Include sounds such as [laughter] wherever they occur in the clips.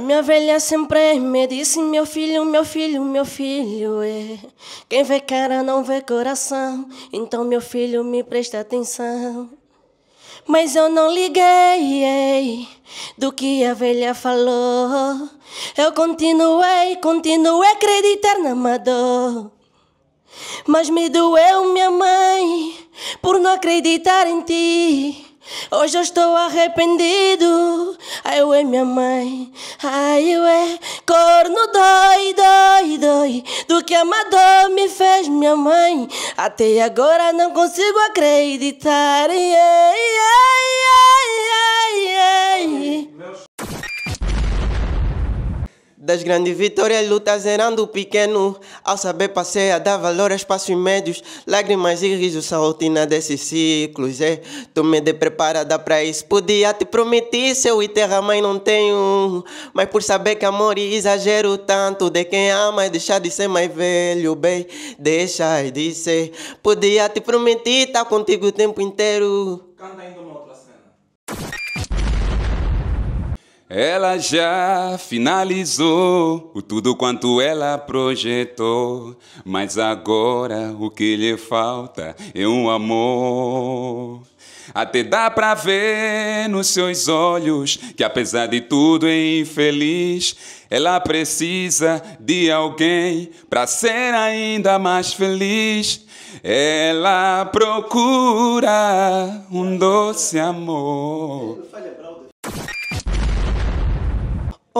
minha velha sempre é. me disse: Meu filho, meu filho, meu filho, é. Quem vê cara não vê coração, então meu filho me presta atenção. Mas eu não liguei ei, do que a velha falou. Eu continuei, continuei a acreditar na Mador. Mas me doeu, minha mãe, por não acreditar em ti. Hoje eu estou arrependido. Ai, eu é minha mãe. Ai, eu é corno dói, dói, dói. Do que amador me fez minha mãe. Até agora não consigo acreditar. Ei, ei, ei. Das grandes vitórias, luta zerando o pequeno. Ao saber passear dar valor a espaços médios. Lágrimas e risos, a rotina desses ciclos. É, tu me de preparada pra isso. Podia te prometer seu e terra, mãe, não tenho. Mas por saber que amor e exagero tanto de quem ama, e deixar de ser mais velho, bem, deixa de ser. Podia te prometer, tá contigo o tempo inteiro. Canta Ela já finalizou o tudo quanto ela projetou, mas agora o que lhe falta é um amor. Até dá pra ver nos seus olhos que, apesar de tudo, é infeliz. Ela precisa de alguém pra ser ainda mais feliz. Ela procura um doce amor.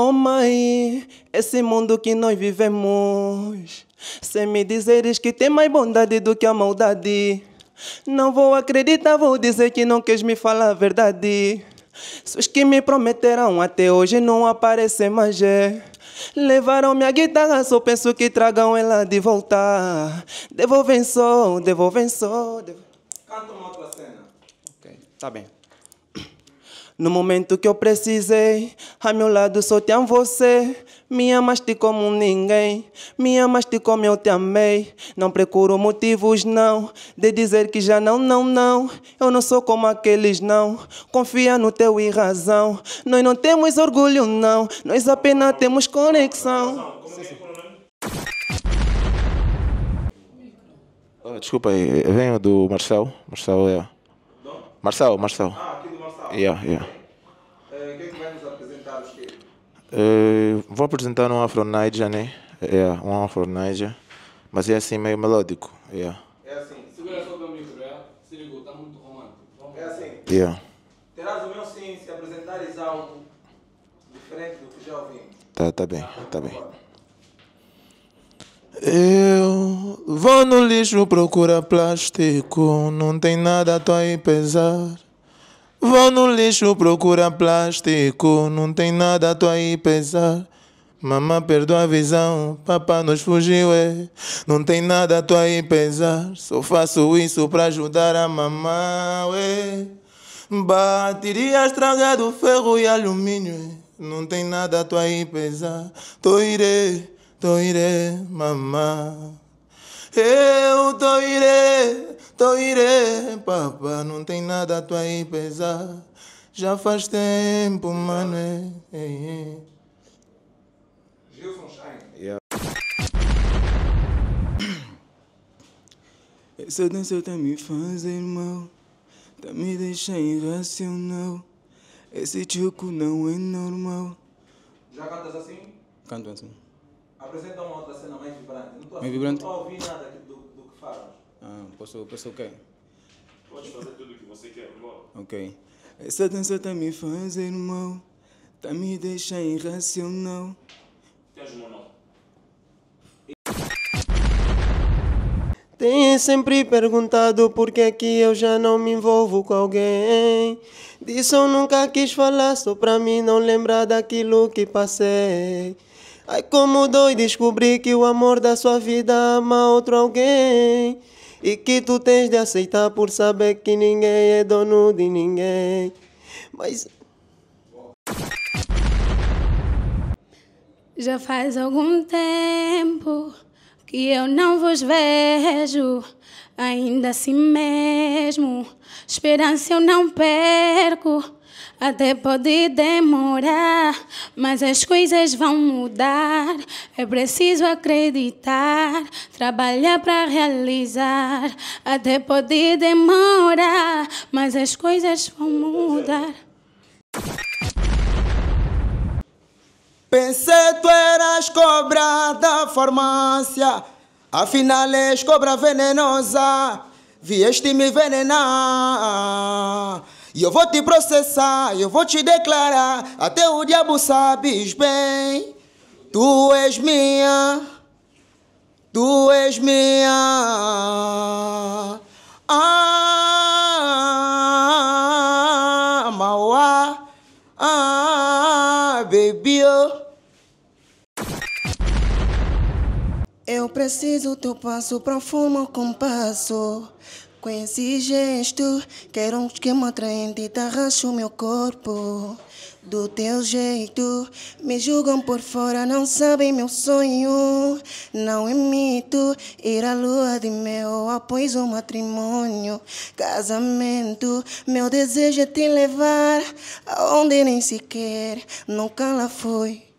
Oh mãe, esse mundo que nós vivemos, sem me dizeres que tem mais bondade do que a maldade. Não vou acreditar, vou dizer que não queres me falar a verdade. Se os que me prometeram até hoje não aparecem mais é. Levaram minha guitarra, só penso que tragam ela de volta. Devolvem só, devolvem só. Devolvem... Canta uma outra cena. Ok, tá bem. No momento que eu precisei, a meu lado só tem você. Me amaste como ninguém, me amaste como eu te amei. Não procuro motivos, não, de dizer que já não, não, não. Eu não sou como aqueles, não. Confia no teu irrazão. Nós não temos orgulho, não. Nós apenas temos conexão. Ah, desculpa aí, venho do Marcel. Marcel é. Marcel, Marcel. Ah. Yeah, yeah. Uh, quem é que vai nos apresentar Uh, vou apresentar um Afro Niger, né? Yeah, um Afro Niger. Mas é assim meio melódico. Yeah. É assim. Segura só o meu micro, é? Se ligou, está muito romântico. É assim. Yeah. Terás o meu sim se apresentares algo diferente do que já ouvimos. Tá, tá bem, ah, tá bem. Eu vou no lixo procurar plástico, não tem nada a tua pesar. Vão no lixo, procura plástico, não tem nada, tu aí pesar. Mamá perdeu a visão, papá nos fugiu, é. Não tem nada, tu aí pesar. Só faço isso pra ajudar a mamá, ué. Bateria estragado, ferro e alumínio, é. Não tem nada, tu aí pesar. Tô irei, tô irei, mamã. Eu tô iré, tô iré, papá, não tem nada a tu aí pesar. Já faz tempo, mano. É, é, é. Gilson Stein. Yeah. [coughs] Essa dança tá me fazendo mal, tá me deixando irracional. Esse truco não é normal. Já cantas assim? Canto assim. Apresenta uma outra cena mais vibrante. Não estou Não a ouvir nada do, do que falas. Ah, posso, posso o quê? Podes fazer tudo o que você quer, irmão. Ok. Essa dança está me fazendo mal, está me deixando irracional. Tens uma Tem sempre perguntado por que é que eu já não me envolvo com alguém. Disso eu nunca quis falar, só pra mim não lembrar daquilo que passei. Ai, como dói descobrir que o amor da sua vida ama outro alguém. E que tu tens de aceitar por saber que ninguém é dono de ninguém. Mas. Já faz algum tempo que eu não vos vejo, ainda assim mesmo. Esperança eu não perco até pode demorar, mas as coisas vão mudar. É preciso acreditar, trabalhar para realizar. Até pode demorar, mas as coisas vão mudar. Pensei tu eras cobra da farmácia, afinal és cobra venenosa, vieste me venenar. E eu vou te processar, eu vou te declarar, até o diabo sabes bem. Tu és minha, tu és minha. Ah, Mauá, ah, baby. Oh. Eu preciso teu passo profundo, compasso. Com esse gesto, quero um esquema atraente, tarraxa o meu corpo. Do teu jeito, me julgam por fora, não sabem meu sonho. Não emito ir à lua de mel após o matrimônio, casamento. Meu desejo é te levar aonde nem sequer nunca lá fui.